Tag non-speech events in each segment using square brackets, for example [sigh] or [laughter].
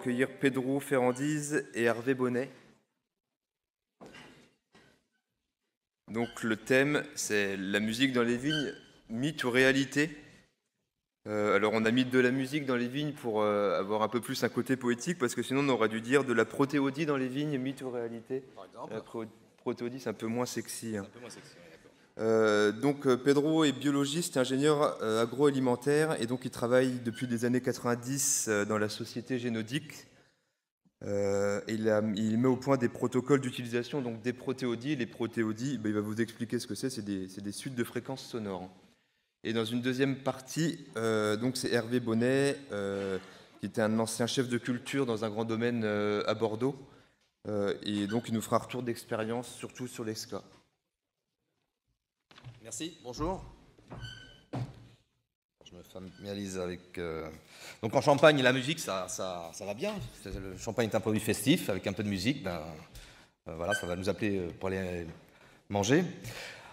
accueillir Pedro Ferrandiz et Hervé Bonnet. Donc le thème, c'est la musique dans les vignes, mythe ou réalité. Euh, alors on a mis de la musique dans les vignes pour euh, avoir un peu plus un côté poétique, parce que sinon on aurait dû dire de la protéodie dans les vignes, mythe ou réalité. Par exemple. La protéodie, c'est un peu moins sexy. Hein. Un peu moins sexy euh, donc euh, Pedro est biologiste, ingénieur euh, agroalimentaire, et donc il travaille depuis les années 90 dans la société génodique. Il, met au point des protocoles d'utilisation donc des protéodies. Les protéodies, ben, il va vous expliquer ce que c'est, c'est des, suites de fréquences sonores. Et dans une deuxième partie, donc c'est Hervé Bonnet, qui était un ancien chef de culture dans un grand domaine à Bordeaux. et donc il nous fera un retour d'expérience, surtout sur l'ESCA. Merci, bonjour. Je me familiarise avec. Euh, donc en Champagne, la musique, ça, va bien. Le champagne est un produit festif, avec un peu de musique, ben, euh, voilà, ça va nous appeler euh, pour aller manger.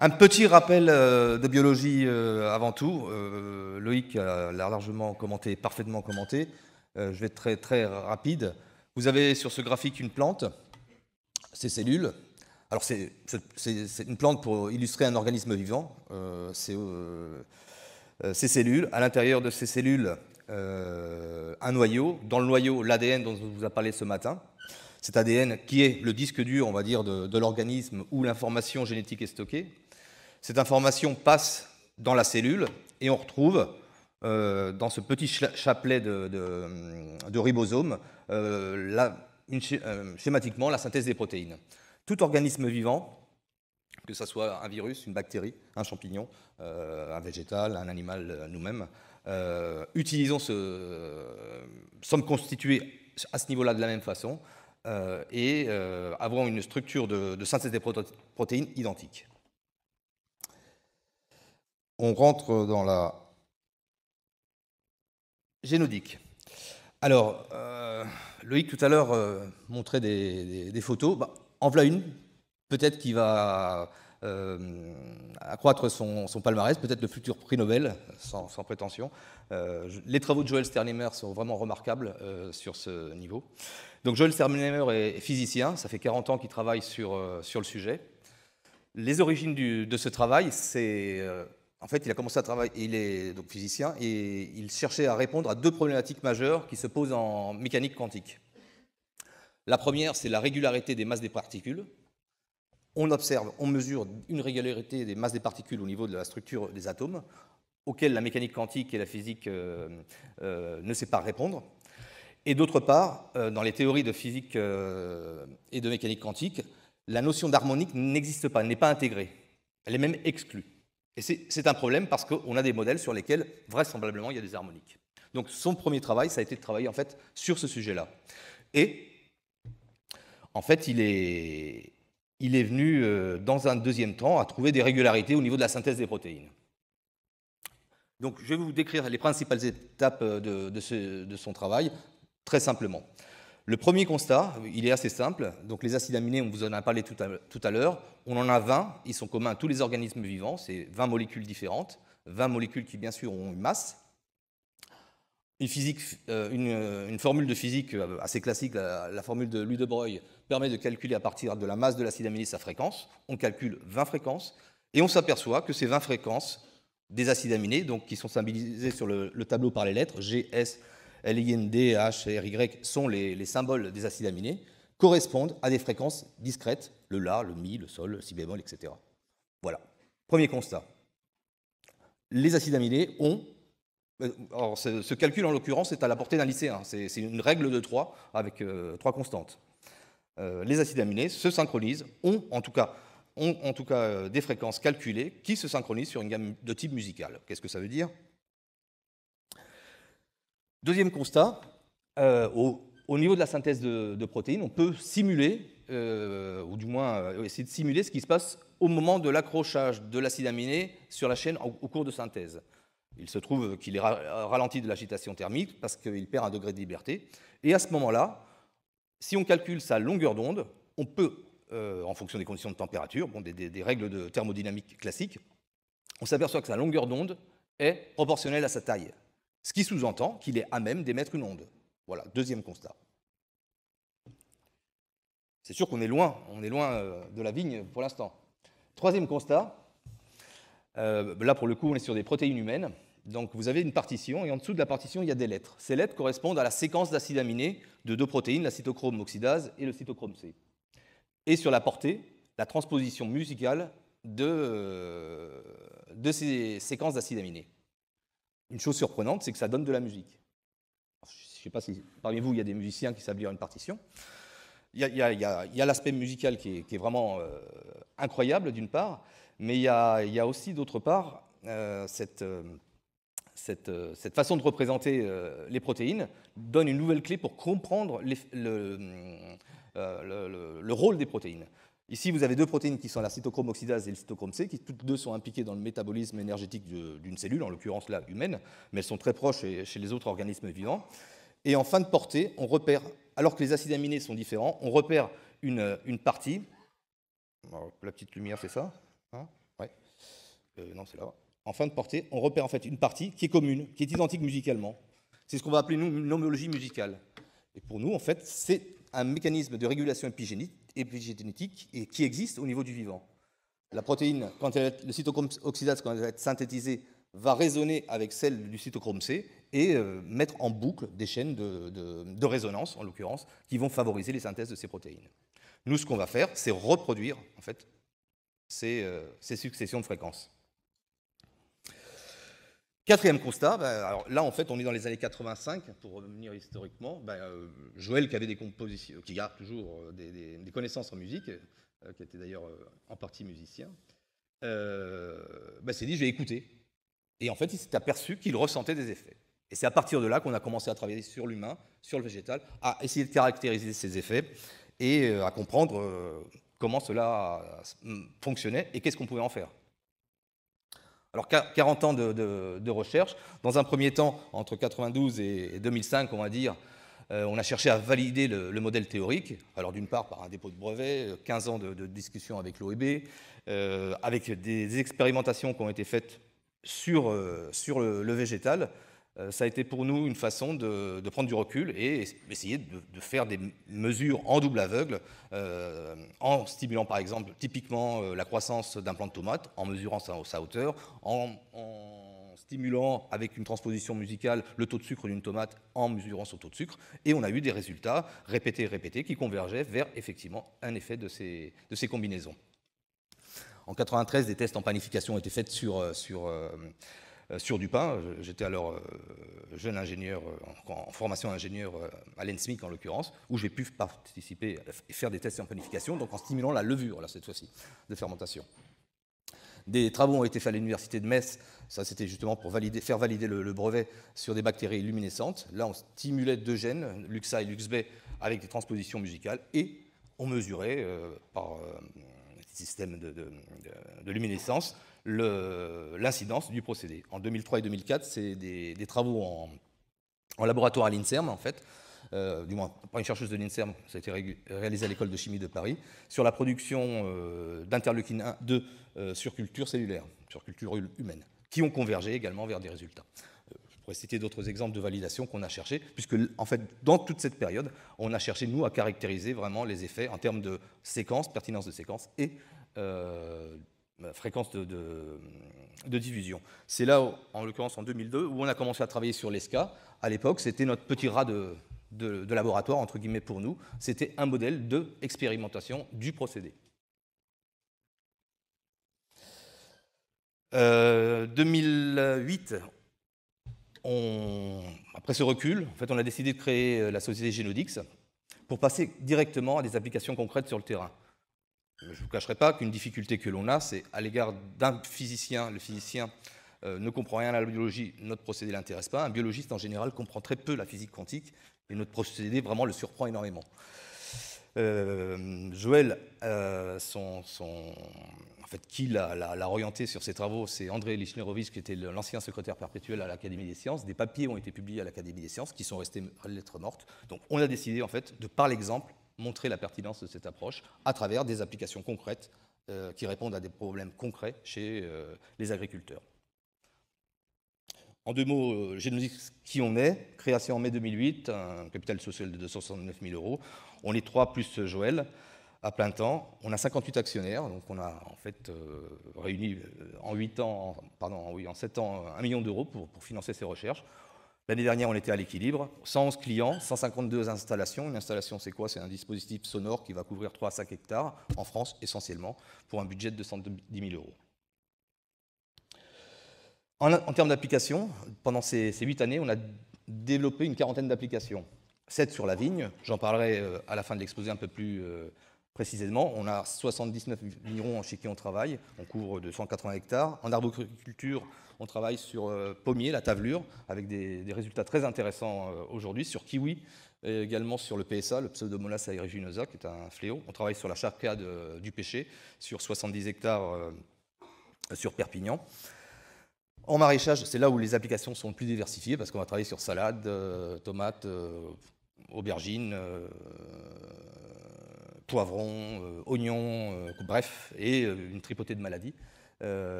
Un petit rappel de biologie avant tout. Loïc l'a largement commenté, parfaitement commenté. Je vais être très, très rapide. Vous avez sur ce graphique une plante, ses cellules, alors c'est une plante pour illustrer un organisme vivant, euh, euh, euh, Ces cellules. À l'intérieur de ces cellules, un noyau. Dans le noyau, l'ADN dont on vous a parlé ce matin. Cet ADN qui est le disque dur, on va dire, de, l'organisme où l'information génétique est stockée. Cette information passe dans la cellule et on retrouve dans ce petit chapelet de, ribosomes, schématiquement, la synthèse des protéines tout organisme vivant, que ce soit un virus, une bactérie, un champignon, euh, un végétal, un animal, euh, nous-mêmes, euh, utilisons ce, sommes constitués à ce niveau-là de la même façon et avons une structure de, synthèse des protéines identique. On rentre dans la génodique. Alors, Loïc tout à l'heure montrait des, photos. Bah, en voilà une, peut-être qu'il va euh, accroître son, palmarès, peut-être le futur prix Nobel, sans, prétention. Euh, les travaux de Joel Sternheimer sont vraiment remarquables euh, sur ce niveau. Donc Joel Sternheimer est physicien, ça fait 40 ans qu'il travaille sur, le sujet. Les origines de ce travail, c'est... en fait, il a commencé à travailler, il est donc physicien, et il cherchait à répondre à deux problématiques majeures qui se posent en mécanique quantique. La première, c'est la régularité des masses des particules. On observe, on mesure une régularité des masses des particules au niveau de la structure des atomes, auxquelles la mécanique quantique et la physique euh, euh, ne sait pas répondre. Et d'autre part, euh, dans les théories de physique et de mécanique quantique, la notion d'harmonique n'existe pas, n'est pas intégrée. Elle est même exclue. Et c'est un problème parce qu'on a des modèles sur lesquels, vraisemblablement, il y a des harmoniques. Donc son premier travail, ça a été de travailler en fait sur ce sujet-là. Et en fait, il est, venu, euh, dans un deuxième temps, à trouver des régularités au niveau de la synthèse des protéines. Donc, je vais vous décrire les principales étapes euh, de, son travail, très simplement. Le premier constat, il est assez simple. Donc, les acides aminés, on vous en a parlé tout à, l'heure. On en a 20, ils sont communs à tous les organismes vivants, c'est 20 molécules différentes, 20 molécules qui, bien sûr, ont une masse. Une, euh, formule de physique assez classique, la, formule de Ludebreuil, permet de calculer à partir de la masse de l'acide aminé sa fréquence. On calcule 20 fréquences et on s'aperçoit que ces 20 fréquences des acides aminés, donc qui sont symbolisés sur le, tableau par les lettres G, S, L, I, N, D, H, R, Y, sont les, symboles des acides aminés, correspondent à des fréquences discrètes, le La, le Mi, le Sol, le Si bémol, etc. Voilà. Premier constat. Les acides aminés ont alors, euh, ce, calcul, en l'occurrence, est à la portée d'un lycéen. C'est une règle de 3 avec euh, trois constantes. Euh, les acides aminés se synchronisent, ont en tout cas, euh, des fréquences calculées qui se synchronisent sur une gamme de type musical. Qu'est-ce que ça veut dire Deuxième constat, euh, au, niveau de la synthèse de, protéines, on peut simuler, ou du moins essayer de simuler ce qui se passe au moment de l'accrochage de l'acide aminé sur la chaîne au, cours de synthèse. Il se trouve qu'il est ralenti de l'agitation thermique parce qu'il perd un degré de liberté. Et à ce moment-là, si on calcule sa longueur d'onde, on peut, euh, en fonction des conditions de température, bon, des, règles de thermodynamique classiques, on s'aperçoit que sa longueur d'onde est proportionnelle à sa taille, ce qui sous-entend qu'il est à même d'émettre une onde. Voilà, deuxième constat. C'est sûr qu'on est loin, on est loin euh, de la vigne pour l'instant. Troisième constat, euh, là pour le coup on est sur des protéines humaines. Donc vous avez une partition, et en dessous de la partition, il y a des lettres. Ces lettres correspondent à la séquence d'acides aminés de deux protéines, la cytochrome oxydase et le cytochrome C. Et sur la portée, la transposition musicale de, euh, de ces séquences d'acides aminés. Une chose surprenante, c'est que ça donne de la musique. Je ne sais pas si parmi vous, il y a des musiciens qui savent lire une partition. Il y a, l'aspect musical qui est, vraiment euh, incroyable, d'une part, mais il y a, aussi, d'autre part, euh, cette... Euh, cette, façon de représenter euh, les protéines donne une nouvelle clé pour comprendre euh, le, le, rôle des protéines. Ici, vous avez deux protéines qui sont la cytochrome oxydase et le cytochrome C, qui toutes deux sont impliquées dans le métabolisme énergétique d'une cellule, en l'occurrence là humaine, mais elles sont très proches chez les autres organismes vivants. Et en fin de portée, on repère, alors que les acides aminés sont différents, on repère une, partie. Oh, la petite lumière, c'est ça hein ouais. Non, c'est là en fin de portée, on repère en fait une partie qui est commune, qui est identique musicalement. C'est ce qu'on va appeler nous une homologie musicale. Et pour nous, en fait, c'est un mécanisme de régulation épigénétique et qui existe au niveau du vivant. La protéine, quand elle le cytochrome oxydase, quand elle va être synthétisée, va résonner avec celle du cytochrome C et euh, mettre en boucle des chaînes de, résonance, en l'occurrence, qui vont favoriser les synthèses de ces protéines. Nous, ce qu'on va faire, c'est reproduire en fait, ces euh, successions de fréquences. Quatrième constat, bah, là en fait on est dans les années 85, pour revenir historiquement, bah, euh, Joël qui avait des compositions, qui garde toujours euh, des, connaissances en musique, euh, qui était d'ailleurs en partie musicien, bah, s'est dit je vais écouter. Et en fait il s'est aperçu qu'il ressentait des effets. Et c'est à partir de là qu'on a commencé à travailler sur l'humain, sur le végétal, à essayer de caractériser ces effets et à comprendre comment cela fonctionnait et qu'est-ce qu'on pouvait en faire. Alors 40 ans de, recherche. Dans un premier temps, entre 92 et 2005, on va dire, euh, on a cherché à valider le, modèle théorique. Alors d'une part par un dépôt de brevet, 15 euh, ans de, discussion avec l'OEB, euh, avec des expérimentations qui ont été faites sur, le, végétal. Euh, ça a été pour nous une façon de, prendre du recul et essayer de, faire des mesures en double aveugle, euh, en stimulant par exemple typiquement euh, la croissance d'un plant de tomate, en mesurant sa, hauteur, en, stimulant avec une transposition musicale le taux de sucre d'une tomate, en mesurant son taux de sucre, et on a eu des résultats répétés et répétés qui convergeaient vers effectivement un effet de ces, de ces combinaisons. En 93, des tests en panification ont été faits sur euh, sur du pain. J'étais alors euh, jeune ingénieur, euh, en, formation ingénieur à l'ENSMIC en l'occurrence, où j'ai pu participer et faire des tests en planification, donc en stimulant la levure, là, cette fois-ci, de fermentation. Des travaux ont été faits à l'université de Metz, ça c'était justement pour valider, faire valider le, brevet sur des bactéries luminescentes. Là on stimulait deux gènes, LuxA et LuxB, avec des transpositions musicales, et on mesurait par un système de, luminescence l'incidence du procédé. En 2003 et 2004, c'est des, travaux en, laboratoire à l'INSERM, en fait, euh, du moins par une chercheuse de l'INSERM, ça a été réalisé à l'école de chimie de Paris, sur la production euh, d'interleukine 1, 2 euh, sur culture cellulaire, sur culture humaine, qui ont convergé également vers des résultats. Euh, je pourrais citer d'autres exemples de validation qu'on a cherché, puisque en fait, dans toute cette période, on a cherché, nous, à caractériser vraiment les effets en termes de séquence, pertinence de séquence et euh, fréquence de, diffusion. C'est là, en l'occurrence en 2002, où on a commencé à travailler sur l'ESCA. À l'époque, c'était notre petit rat de, laboratoire, entre guillemets pour nous. C'était un modèle d'expérimentation du procédé. 2008, euh, après ce recul, en fait, on a décidé de créer euh, la société Genodix pour passer directement à des applications concrètes sur le terrain. Euh, je ne vous cacherai pas qu'une difficulté que l'on a, c'est à l'égard d'un physicien, le physicien euh, ne comprend rien à la biologie, notre procédé ne l'intéresse pas. Un biologiste, en général, comprend très peu la physique quantique, et notre procédé vraiment le surprend énormément. Euh, Joël, son, en fait, qui l'a orienté sur ses travaux, c'est André Lichnerovitch, qui était l'ancien secrétaire perpétuel à l'Académie des sciences. Des papiers ont été publiés à l'Académie des sciences, qui sont restés lettres mortes. Donc on a décidé, en fait, de par l'exemple, montrer la pertinence de cette approche à travers des applications concrètes euh, qui répondent à des problèmes concrets chez euh, les agriculteurs. En deux mots, euh, j'ai qui on est. Création en mai 2008, un capital social de 269 000 euros. On est trois plus Joël à plein temps. On a 58 actionnaires, donc on a en fait réuni en 8 ans, pardon, 7 ans, 1 million d'euros pour, pour, financer ces recherches. L'année dernière, on était à l'équilibre, 111 clients, 152 installations. Une installation, c'est quoi C'est un dispositif sonore qui va couvrir 3 à 5 hectares, en France essentiellement, pour un budget de 110 000 euros. En, termes d'applications, pendant ces, ces 8 années, on a développé une quarantaine d'applications. 7 sur la vigne, j'en parlerai euh, à la fin de l'exposé un peu plus euh, Précisément, on a 79 vignerons chez qui on travaille, on couvre 280 hectares. En arboriculture, on travaille sur euh, pommier, la tavelure, avec des, résultats très intéressants euh, aujourd'hui, sur kiwi, également sur le PSA, le Pseudomonas aeruginosa, qui est un fléau. On travaille sur la charcade euh, du pêcher, sur 70 hectares sur Perpignan. En maraîchage, c'est là où les applications sont plus diversifiées, parce qu'on va travailler sur salade, tomates, aubergines, poivrons, euh, oignons, euh, bref, et euh, une tripotée de maladies,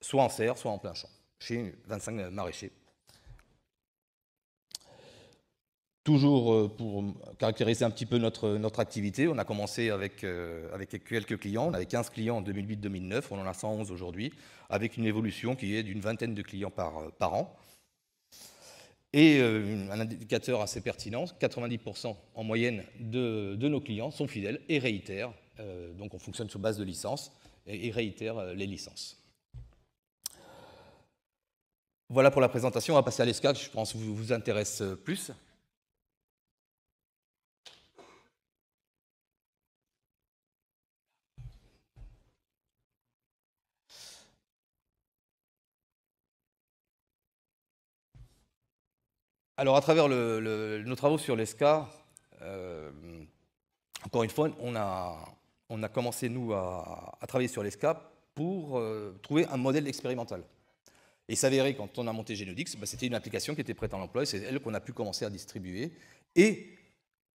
soit en serre, soit en plein champ, chez 25 maraîchers. Toujours pour caractériser un petit peu notre, activité, on a commencé avec, quelques clients. On avait 15 clients en 2008-2009, on en a 111 aujourd'hui, avec une évolution qui est d'une vingtaine de clients par an. Et euh, un indicateur assez pertinent, 90% en moyenne de, nos clients sont fidèles et réitèrent, euh, donc on fonctionne sur base de licence et, réitèrent euh, les licences. Voilà pour la présentation, on va passer à l'escalade, je pense que vous vous intéresse plus. Alors, à travers nos travaux sur l'ESCA, euh, encore une fois, on a, commencé, nous, à, travailler sur l'ESCA pour euh, trouver un modèle expérimental. Et s'avérait, quand on a monté Genodix, bah, c'était une application qui était prête à l'emploi, et c'est elle qu'on a pu commencer à distribuer. Et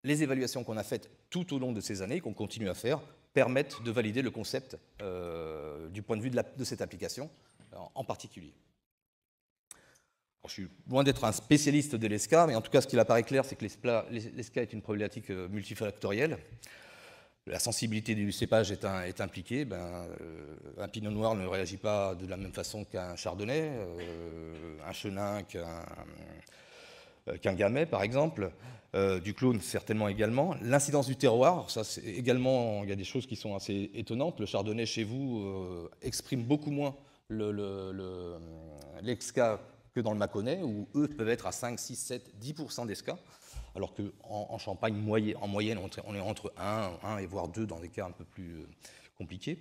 les évaluations qu'on a faites tout au long de ces années, qu'on continue à faire, permettent de valider le concept euh, du point de vue de cette application en particulier je suis loin d'être un spécialiste de l'ESCA, mais en tout cas, ce qui apparaît clair, c'est que l'ESCA est une problématique euh, multifactorielle. La sensibilité du cépage est, impliquée. Ben, euh, un pinot noir ne réagit pas de la même façon qu'un chardonnay, euh, un chenin qu'un gamay, par exemple, du clone certainement également. L'incidence du terroir, ça c'est également, il y a des choses qui sont assez étonnantes. Le chardonnay chez vous exprime beaucoup moins l'esca que dans le Mâconnais, où eux peuvent être à 5, 6, 7, 10% d'esca, alors qu'en en, Champagne, en moyenne, on est entre 1, 1 et voire 2 dans des cas un peu plus euh, compliqués.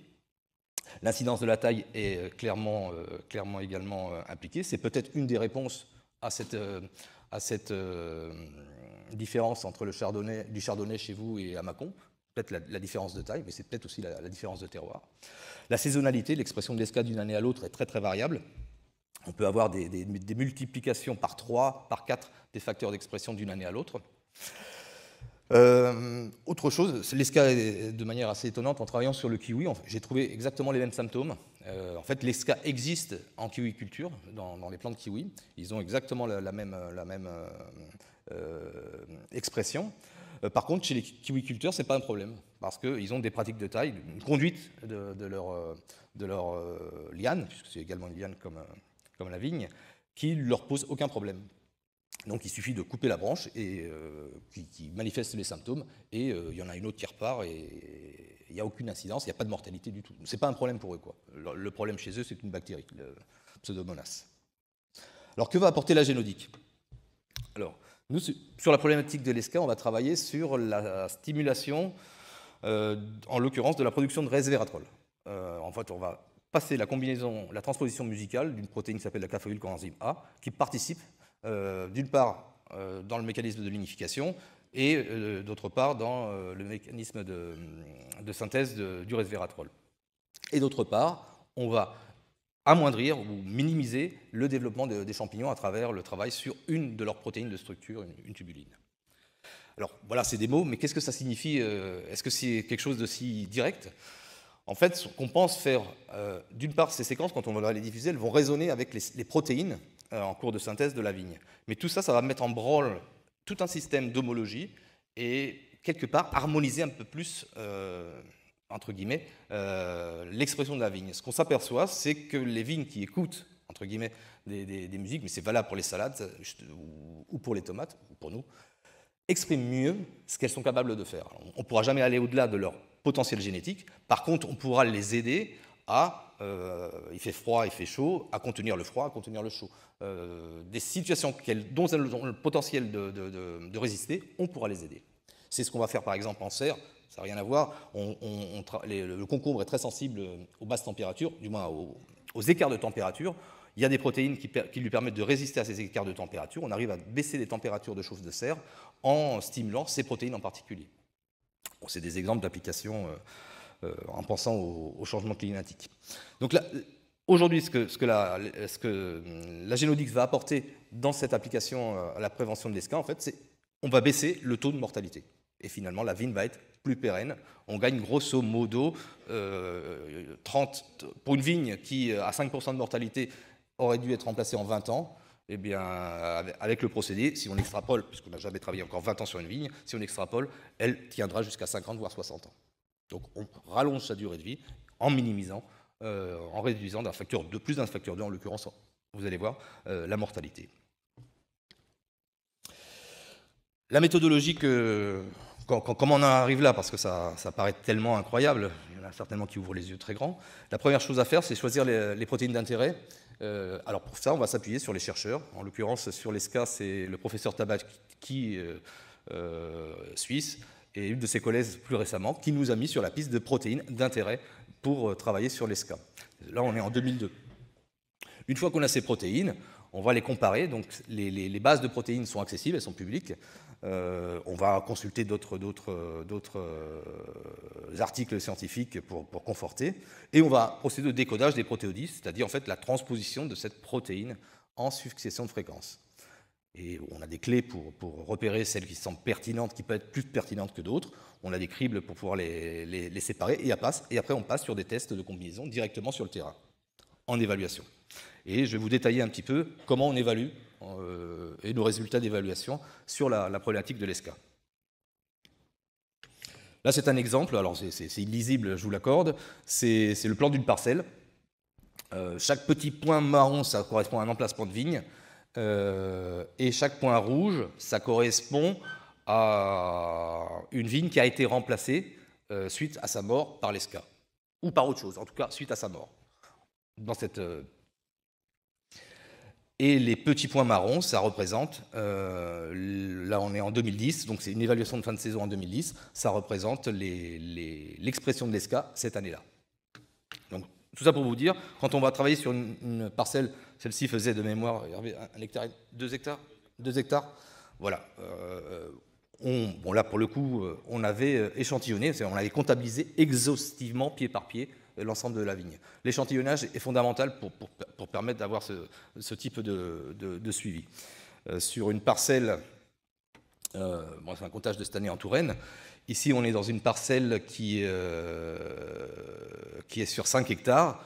L'incidence de la taille est euh, clairement, euh, clairement également impliquée. C'est peut-être une des réponses à cette, à cette différence entre le chardonnay, du chardonnay chez vous et à Macon. Peut-être la, différence de taille, mais c'est peut-être aussi la, différence de terroir. La saisonnalité, l'expression de l'esca d'une année à l'autre est très très variable on peut avoir des, multiplications par 3, par 4 des facteurs d'expression d'une année à l'autre. Euh, autre chose, l'esca est de manière assez étonnante, en travaillant sur le kiwi, j'ai trouvé exactement les mêmes symptômes. Euh, en fait, l'ESCA existe en kiwiculture, dans, dans les plantes de kiwi. Ils ont exactement la, même, euh, expression. par contre, chez les kiwiculteurs, ce n'est pas un problème, parce qu'ils ont des pratiques de taille, une conduite de, leur, de leur liane, puisque c'est également une liane comme comme la vigne, qui ne leur pose aucun problème. Donc il suffit de couper la branche et, euh, qui, manifeste les symptômes, et euh, il y en a une autre qui repart, et il n'y a aucune incidence, il n'y a pas de mortalité du tout. Ce n'est pas un problème pour eux. Quoi. Le, problème chez eux, c'est une bactérie, le pseudomonas. Alors que va apporter la génodique Alors, nous, sur la problématique de l'ESCA, on va travailler sur la stimulation, euh, en l'occurrence, de la production de resveratrol. en fait, on va passer la combinaison, la transposition musicale d'une protéine qui s'appelle la cafoïle coenzyme A, qui participe euh, d'une part euh, dans le mécanisme de l'unification et euh, d'autre part dans le mécanisme de, synthèse du resveratrol. Et d'autre part, on va amoindrir ou minimiser le développement des champignons à travers le travail sur une de leurs protéines de structure, une, tubuline. Alors voilà, c'est des mots, mais qu'est-ce que ça signifie Est-ce que c'est quelque chose de si direct en fait, ce qu'on pense faire, euh, d'une part, ces séquences, quand on va les diffuser, elles vont résonner avec les, protéines euh, en cours de synthèse de la vigne. Mais tout ça, ça va mettre en branle tout un système d'homologie et quelque part harmoniser un peu plus, euh, entre guillemets, l'expression de la vigne. Ce qu'on s'aperçoit, c'est que les vignes qui écoutent, entre guillemets, des, musiques, mais c'est valable pour les salades ou pour les tomates, ou pour nous, expriment mieux ce qu'elles sont capables de faire. on ne pourra jamais aller au-delà de leur potentiel génétique. Par contre, on pourra les aider à, euh, il fait froid, il fait chaud, à contenir le froid, à contenir le chaud. Euh, des situations dont elles ont le potentiel de, résister, on pourra les aider. C'est ce qu'on va faire par exemple en serre, ça n'a rien à voir. le concombre est très sensible euh, aux basses températures, du moins aux, écarts de température. Il y a des protéines qui, qui, lui permettent de résister à ces écarts de température. On arrive à baisser les températures de chauffe de serre en stimulant ces protéines en particulier. C'est des exemples d'applications euh, euh, en pensant au, changement climatique. Donc aujourd'hui, ce que, la, euh, génodique va apporter dans cette application à la prévention de l'esca, en fait, c'est on va baisser le taux de mortalité. Et finalement, la vigne va être plus pérenne. On gagne grosso modo 30, pour une vigne qui à 5% de mortalité aurait dû être remplacée en 20 ans, eh bien, avec le procédé, si on extrapole, puisqu'on n'a jamais travaillé encore 20 ans sur une vigne, si on extrapole, elle tiendra jusqu'à 50 voire 60 ans. Donc on rallonge sa durée de vie en minimisant, euh, en réduisant d'un facteur de plus d'un facteur 2, en l'occurrence, vous allez voir, euh, la mortalité. La méthodologie que comment on en arrive là Parce que ça, paraît tellement incroyable. Il y en a certainement qui ouvrent les yeux très grands. La première chose à faire, c'est choisir les, protéines d'intérêt. Euh, alors pour ça, on va s'appuyer sur les chercheurs. En l'occurrence, sur l'ESCA, c'est le professeur Tabaki, euh, euh, suisse, et une de ses collègues plus récemment, qui nous a mis sur la piste de protéines d'intérêt pour travailler sur l'ESCA. Là, on est en 2002. Une fois qu'on a ces protéines, on va les comparer. Donc les, les bases de protéines sont accessibles, elles sont publiques. Euh, on va consulter d'autres euh, articles scientifiques pour, conforter. Et on va procéder au décodage des protéodistes, c'est-à-dire en fait la transposition de cette protéine en succession de fréquences. Et on a des clés pour, repérer celles qui sont pertinentes, qui peuvent être plus pertinentes que d'autres. On a des cribles pour pouvoir les, séparer. Et, passe, et après, on passe sur des tests de combinaison directement sur le terrain, en évaluation. Et je vais vous détailler un petit peu comment on évalue euh, et nos résultats d'évaluation sur la, problématique de l'ESCA. Là, c'est un exemple, alors c'est illisible, je vous l'accorde, c'est le plan d'une parcelle. Euh, chaque petit point marron, ça correspond à un emplacement de vigne, euh, et chaque point rouge, ça correspond à une vigne qui a été remplacée suite à sa mort par l'ESCA, ou par autre chose, en tout cas suite à sa mort, dans cette et les petits points marrons, ça représente, euh, là on est en 2010, donc c'est une évaluation de fin de saison en 2010, ça représente l'expression de l'ESCA cette année-là. Donc tout ça pour vous dire, quand on va travailler sur une, parcelle, celle-ci faisait de mémoire un hectare, deux hectares, deux hectares, voilà. Euh, bon là pour le coup, euh, on avait échantillonné, on avait comptabilisé exhaustivement pied par pied l'ensemble de la vigne. L'échantillonnage est fondamental pour, permettre d'avoir ce, type de, suivi. Euh, sur une parcelle, euh, c'est un comptage de cette année en Touraine, ici on est dans une parcelle qui, euh, est sur 5 hectares,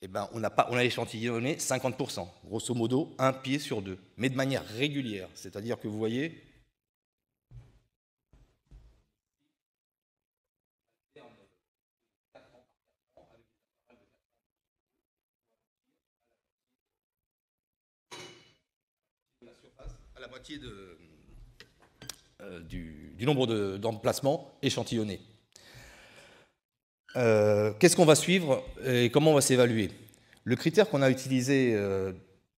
eh ben, on, a pas, on a échantillonné 50%, grosso modo un pied sur deux, mais de manière régulière. C'est-à-dire que vous voyez, à la moitié euh, du, nombre d'emplacements échantillonnés. Euh, qu'est-ce qu'on va suivre et comment on va s'évaluer Le critère qu'on a utilisé euh,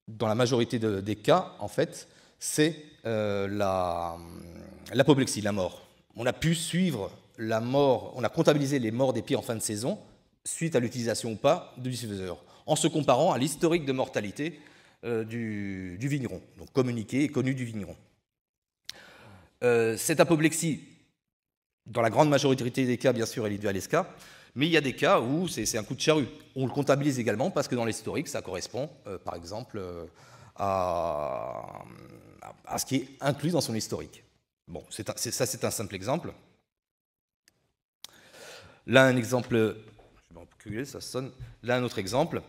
dans la majorité des cas, en fait, c'est l'apoplexie, la, la mort. On a pu suivre la mort, on a comptabilisé les morts des pieds en fin de saison suite à l'utilisation ou pas du diffuseur, en se comparant à l'historique de mortalité euh, du, vigneron, donc communiqué et connu du vigneron. Euh, cette apoplexie, dans la grande majorité des cas, bien sûr, elle est due à l'esca, mais il y a des cas où c'est un coup de charrue. On le comptabilise également parce que dans l'historique, ça correspond, euh, par exemple, à, ce qui est inclus dans son historique. Bon, ça, c'est un simple exemple. Là, un exemple. Je vais ça sonne. Là, un autre exemple.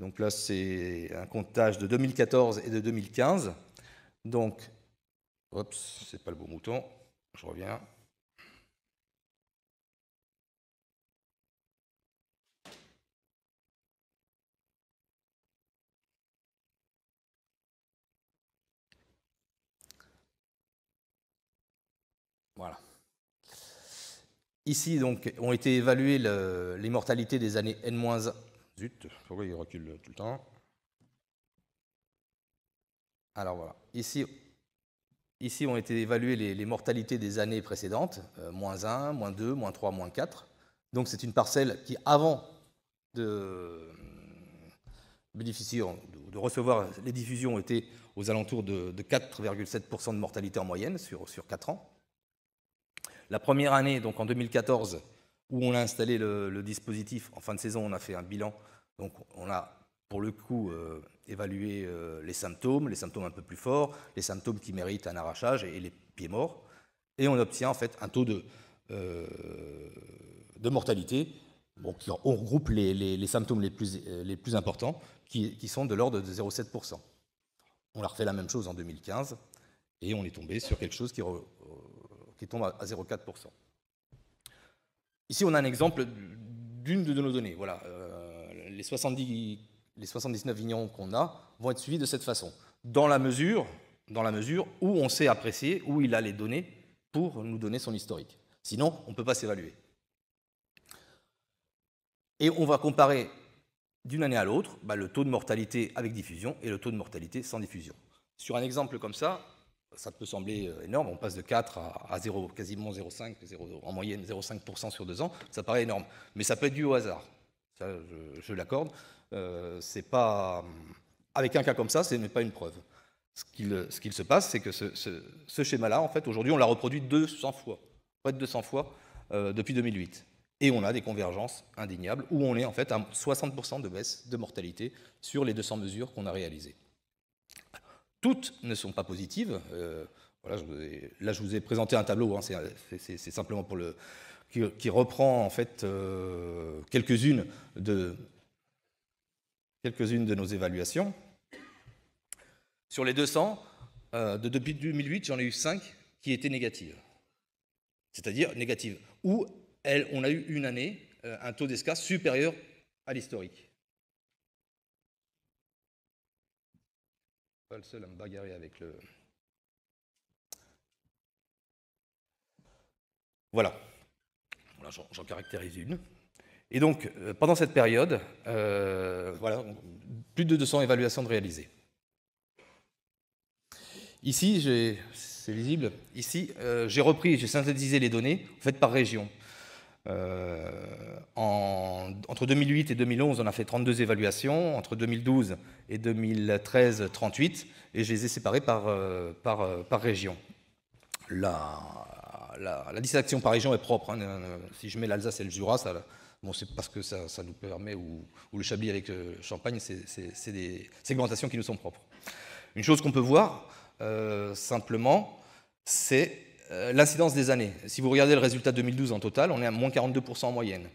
Donc là, c'est un comptage de 2014 et de 2015. Donc, hop, c'est pas le bon mouton, je reviens. Voilà. Ici, donc, ont été évaluées les mortalités des années N-1 Zut, pourquoi il recule tout le temps Alors voilà, ici, ici ont été évaluées les, mortalités des années précédentes, euh, moins 1, moins 2, moins 3, moins 4. Donc c'est une parcelle qui, avant de euh, bénéficier, de recevoir les diffusions, était aux alentours de, 4,7% de mortalité en moyenne sur, sur 4 ans. La première année, donc en 2014, où on a installé le, dispositif. En fin de saison, on a fait un bilan. Donc, on a pour le coup euh, évalué euh, les symptômes, les symptômes un peu plus forts, les symptômes qui méritent un arrachage et, les pieds morts. Et on obtient en fait un taux de, euh, mortalité. qui, on regroupe les, symptômes les plus, importants, qui, sont de l'ordre de 0,7%. On a refait la même chose en 2015, et on est tombé sur quelque chose qui tombe à 0,4%. Ici, on a un exemple d'une de nos données. Voilà, euh, les, 70, les 79 vignerons qu'on a vont être suivis de cette façon, dans la mesure, dans la mesure où on sait apprécier, où il a les données pour nous donner son historique. Sinon, on ne peut pas s'évaluer. Et on va comparer d'une année à l'autre bah, le taux de mortalité avec diffusion et le taux de mortalité sans diffusion. Sur un exemple comme ça, ça peut sembler euh, énorme, on passe de 4 à, 0, quasiment 0,5, en moyenne 0,5% sur 2 ans, ça paraît énorme. Mais ça peut être dû au hasard, je, l'accorde. Euh, c'est pas, avec un cas comme ça, ce n'est pas une preuve. Ce qu'il, se passe, c'est que ce, schéma-là, en fait, aujourd'hui, on l'a reproduit 200 fois, près de 200 fois euh, depuis 2008. Et on a des convergences indéniables où on est en fait à 60% de baisse de mortalité sur les 200 mesures qu'on a réalisées toutes ne sont pas positives. Euh, voilà, là, je vous ai présenté un tableau, hein, c'est simplement pour le, qui, reprend en fait euh, quelques-unes de, quelques de nos évaluations. Sur les 200, euh, de, depuis 2008, j'en ai eu 5 qui étaient négatives. C'est-à-dire négatives. Où elle, on a eu une année un taux d'escasse supérieur à l'historique. pas le seul à me bagarrer avec le. Voilà. J'en caractérise une. Et donc, euh, pendant cette période, euh, voilà, plus de 200 évaluations de réalisées. Ici, c'est visible, ici, euh, j'ai repris, j'ai synthétisé les données, faites par région. Euh, entre 2008 et 2011, on a fait 32 évaluations. Entre 2012 et 2013, 38. Et je les ai séparées par, euh, par, euh, par région. La, la, distinction par région est propre. Hein. Si je mets l'Alsace et le Jura, ça, bon, c'est parce que ça, ça, nous permet, ou, le Chablis avec Champagne, c'est des segmentations qui nous sont propres. Une chose qu'on peut voir, simplement, c'est euh, l'incidence des années. Si vous regardez le résultat 2012 en total, on est à moins 42% en moyenne.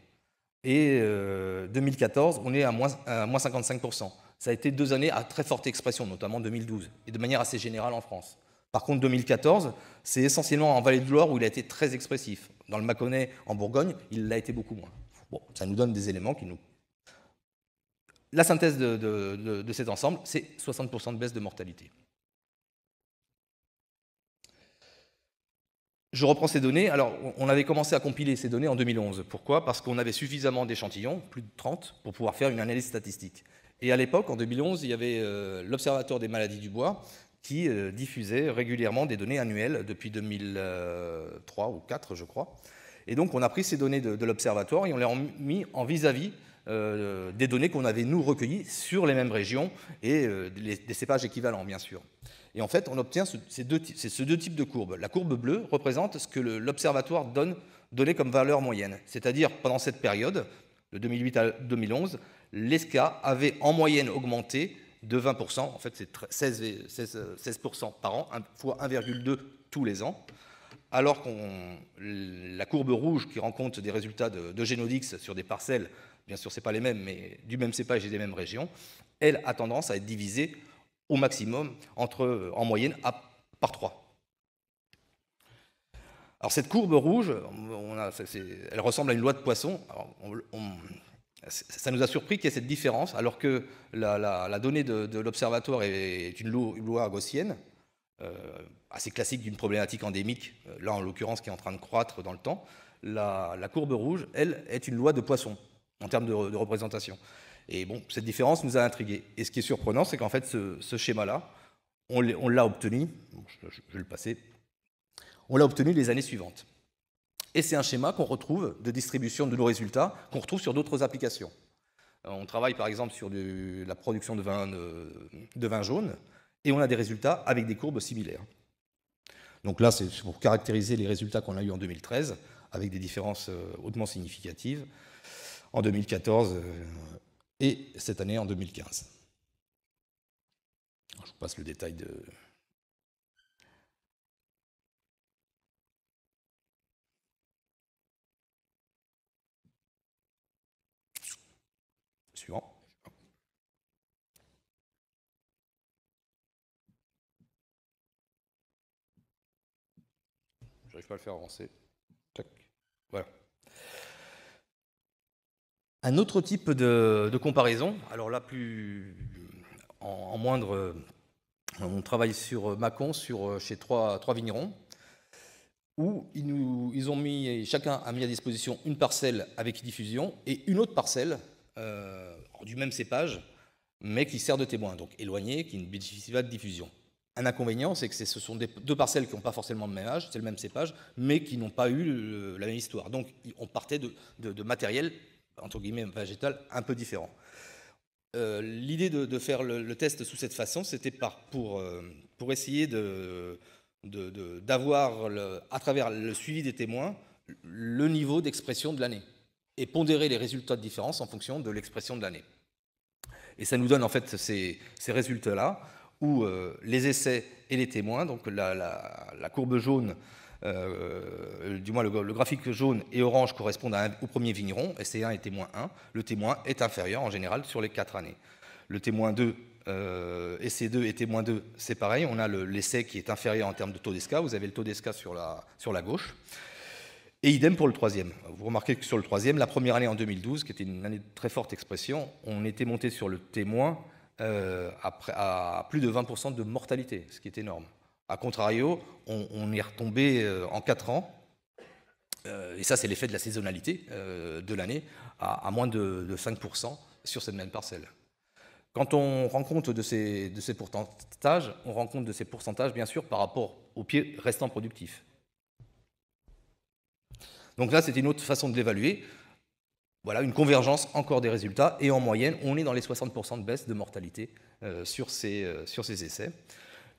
Et 2014, euh, on est à moins, 55%. Ça a été deux années à très forte expression, notamment 2012, et de manière assez générale en France. Par contre, 2014, c'est essentiellement en Vallée de Loire où il a été très expressif. Dans le Mâconnais, en Bourgogne, il l'a été beaucoup moins. Bon, ça nous donne des éléments qui nous... La synthèse de cet ensemble, c'est 60% de baisse de mortalité. Je reprends ces données. Alors, on avait commencé à compiler ces données en 2011. Pourquoi Parce qu'on avait suffisamment d'échantillons, plus de 30, pour pouvoir faire une analyse statistique. Et à l'époque, en 2011, il y avait euh, l'Observatoire des maladies du bois qui euh, diffusait régulièrement des données annuelles depuis 2003 ou 2004, je crois. Et donc, on a pris ces données de, l'Observatoire et on les a mis en vis-à-vis euh, des données qu'on avait, nous, recueillies sur les mêmes régions et des cépages équivalents, bien sûr. Et en fait, on obtient ces deux, deux types de courbes. La courbe bleue représente ce que l'observatoire donne, donnait comme valeur moyenne. C'est-à-dire, pendant cette période, de 2008 à 2011, l'ESCA avait en moyenne augmenté de 20%, en fait c'est 16, par an, fois 1,2 tous les ans, alors que la courbe rouge qui rencontre des résultats de, de sur des parcelles, bien sûr ce n'est pas les mêmes, mais du même cépage et des mêmes régions, elle a tendance à être divisée au maximum entre, en moyenne à, par 3. Alors cette courbe rouge, elle ressemble à une loi de poisson. ça nous a surpris qu'il y ait cette différence, alors que la, donnée de, l'observatoire est une loi gaussienne, euh, assez classique d'une problématique endémique, euh, là en l'occurrence qui est en train de croître dans le temps. La, courbe rouge, elle, est une loi de poisson en termes de représentation. Et bon, cette différence nous a intrigués. Et ce qui est surprenant, c'est qu'en fait, ce, schéma-là, on l'a obtenu, je, vais le passer, on l'a obtenu les années suivantes. Et c'est un schéma qu'on retrouve de distribution de nos résultats, qu'on retrouve sur d'autres applications. Euh, on travaille par exemple sur la production de vin, de, euh, de vin jaune, et on a des résultats avec des courbes similaires. Donc là, c'est pour caractériser les résultats qu'on a eus en 2013, avec des différences euh, hautement significatives. En 2014, et cette année en 2015. je vous passe le détail de, suivant. J'arrive pas à le faire avancer. Tac. Voilà. Un autre type de, comparaison, alors là plus en, moindre, on travaille sur Macon, sur, chez trois, trois vignerons, où ils, nous, ils ont mis, chacun a mis à disposition une parcelle avec diffusion et une autre parcelle euh, du même cépage, mais qui sert de témoin, donc éloignée, qui ne bénéficie pas de diffusion. Un inconvénient, c'est que ce sont des, deux parcelles qui n'ont pas forcément le même âge, c'est le même cépage, mais qui n'ont pas eu la même histoire. Donc on partait de, de matériel entre guillemets, végétal un peu différent. Euh, l'idée de, faire le, test sous cette façon, c'était pour, euh, pour essayer d'avoir, de, de, à travers le suivi des témoins, le niveau d'expression de l'année et pondérer les résultats de différence en fonction de l'expression de l'année. Et ça nous donne en fait ces, ces résultats-là, où euh, les essais et les témoins, donc la, la courbe jaune euh, du moins le, graphique jaune et orange correspondent au premier vigneron, sc 1 et témoin 1. Le témoin est inférieur en général sur les 4 années. Le témoin 2, euh, SC2 et témoin 2, c'est pareil. On a l'essai qui est inférieur en termes de taux d'ESCA. Vous avez le taux d'ESCA sur la, sur la gauche. Et idem pour le troisième. Vous remarquez que sur le troisième, la première année en 2012, qui était une année de très forte expression, on était monté sur le témoin euh, à, plus de 20% de mortalité, ce qui est énorme. A contrario, on, est retombé euh, en 4 ans, euh, et ça c'est l'effet de la saisonnalité euh, de l'année, à, moins de, 5% sur cette même parcelle. Quand on rend compte de ces, pourcentages, on rend compte de ces pourcentages, bien sûr, par rapport aux pieds restants productifs. Donc là, c'est une autre façon de l'évaluer. Voilà, une convergence encore des résultats, et en moyenne, on est dans les 60% de baisse de mortalité sur, ces, essais.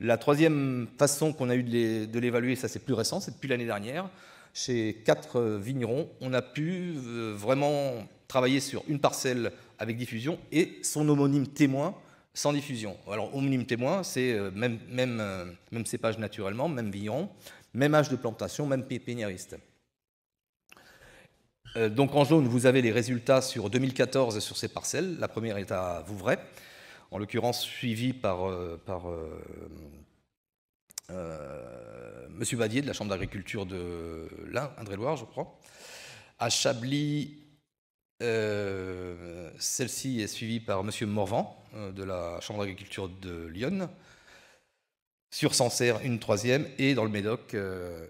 La troisième façon qu'on a eu de l'évaluer, ça c'est plus récent, c'est depuis l'année dernière. Chez quatre euh, vignerons, on a pu euh, vraiment travailler sur une parcelle avec diffusion et son homonyme témoin sans diffusion. Alors homonyme témoin, c'est euh, même, cépage naturellement, même vigneron, même âge de plantation, même pépiniériste. Donc en jaune, vous avez les résultats sur 2014 sur ces parcelles. La première est à Vouvray en l'occurrence suivi par, euh, par euh, euh, Monsieur Badier de la Chambre d'agriculture de l'Ain, Indre-et-Loire, je crois. À Chablis, celle-ci est suivie par M. Morvan de la Chambre d'agriculture de Lyon. Sur Sancerre, une troisième, et dans le Médoc,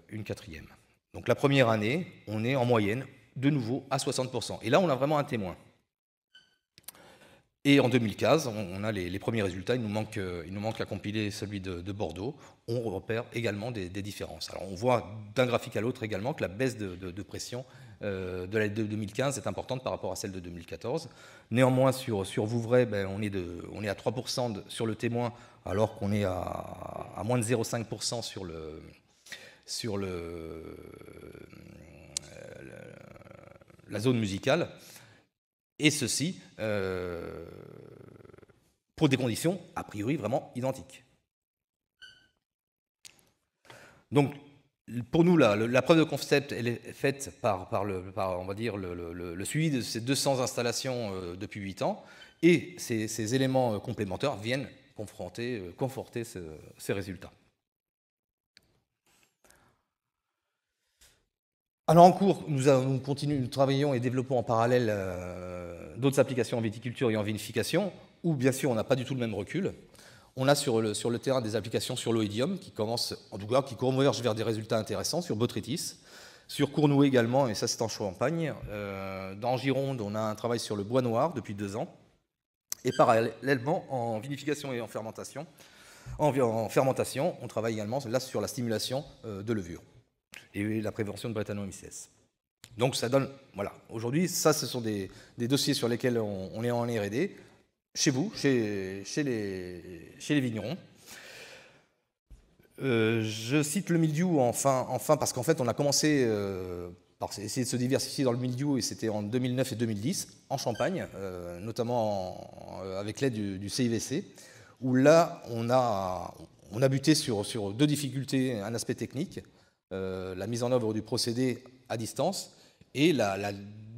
une quatrième. Donc la première année, on est en moyenne de nouveau à 60%. Et là, on a vraiment un témoin. Et en 2015, on, a les, premiers résultats. Il nous manque, euh, il nous manque à compiler celui de, Bordeaux. On repère également des, différences. Alors, on voit d'un graphique à l'autre également que la baisse de, de, de pression euh, de 2015 est importante par rapport à celle de 2014. Néanmoins, sur, sur Vouvray, ben, on, est on est à 3% sur le témoin, alors qu'on est à, moins de 0,5% sur le. Sur le, euh, la zone musicale et ceci euh, pour des conditions a priori vraiment identiques. Donc, pour nous, la, la preuve de concept elle est faite par, par, le, on va dire, le, suivi de ces 200 installations euh, depuis 8 ans, et ces, éléments euh, complémentaires viennent confronter, conforter ces résultats. Alors en cours, nous, travaillons et développons en parallèle euh, d'autres applications en viticulture et en vinification, où bien sûr on n'a pas du tout le même recul. On a sur le, sur le terrain des applications sur l'oïdium qui commence, en tout cas, qui converge vers des résultats intéressants sur Botrytis, sur Cournoué également, et ça c'est en Champagne. Euh, dans Gironde, on a un travail sur le bois noir depuis deux ans, et parallèlement en vinification et en fermentation. En, en fermentation, on travaille également là sur la stimulation euh, de levure et la prévention de MCS. Donc ça donne, voilà, aujourd'hui, ça, ce sont des, dossiers sur lesquels on, est en R&D, chez vous, chez, les, chez vignerons. Euh, je cite le milieu enfin, enfin parce qu'en fait, on a commencé euh, par essayer de se diversifier dans le milieu, et c'était en 2009 et 2010, en Champagne, euh, notamment avec l'aide du, CIVC, où là, on a, buté sur deux difficultés, un aspect technique, euh, la mise en œuvre du procédé à distance et la,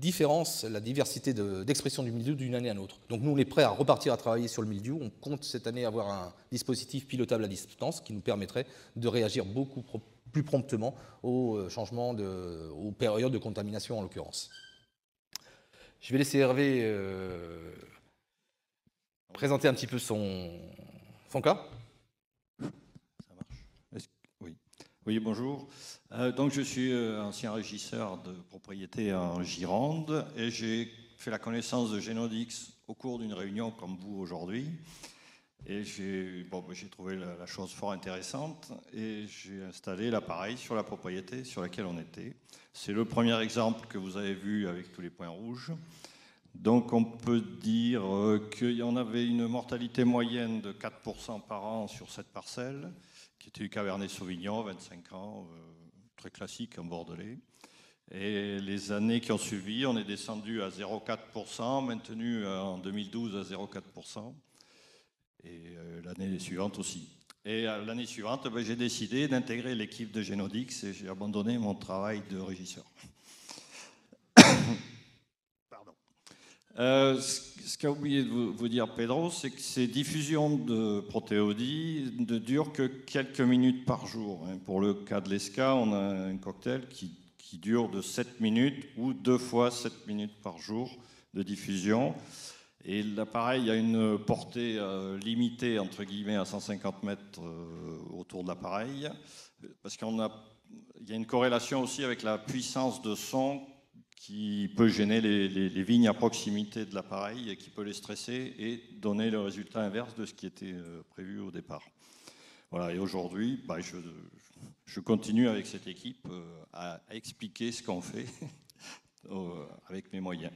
différence, la diversité d'expression du milieu d'une année à l'autre. Donc nous, on est prêt à repartir à travailler sur le milieu. On compte cette année avoir un dispositif pilotable à distance qui nous permettrait de réagir beaucoup plus promptement aux euh, changements, de, aux périodes de contamination en l'occurrence. Je vais laisser Hervé euh, présenter un petit peu son, son cas. Oui, bonjour. Euh, donc, je suis euh, ancien régisseur de propriété en Gironde et j'ai fait la connaissance de Genodix au cours d'une réunion comme vous aujourd'hui. Et j'ai trouvé la, chose fort intéressante et j'ai installé l'appareil sur la propriété sur laquelle on était. C'est le premier exemple que vous avez vu avec tous les points rouges. Donc on peut dire qu'on euh, qu'il y en avait une mortalité moyenne de 4% par an sur cette parcelle qui du Cabernet Sauvignon, 25 ans, euh, très classique en Bordelais. Et les années qui ont suivi, on est descendu à 0,4%, maintenu euh, en 2012 à 0,4%, et euh, l'année suivante aussi. Et l'année suivante, ben, j'ai décidé d'intégrer l'équipe de Genodix et j'ai abandonné mon travail de régisseur. [coughs] Pardon ce qu'a oublié de vous, dire Pedro, c'est que ces diffusions de protéodies ne durent que quelques minutes par jour. Hein. Pour le cas de l'ESCA, on a un cocktail qui, dure de 7 minutes ou deux fois 7 minutes par jour de diffusion. Et l'appareil a une portée euh, limitée, entre guillemets, à 150 mètres euh, autour de l'appareil, parce qu'il a, y a une corrélation aussi avec la puissance de son qui peut gêner les, vignes à proximité de l'appareil et qui peut les stresser et donner le résultat inverse de ce qui était euh, prévu au départ. Voilà, et aujourd'hui, bah, je, continue avec cette équipe euh, à expliquer ce qu'on fait [laughs] avec mes moyens.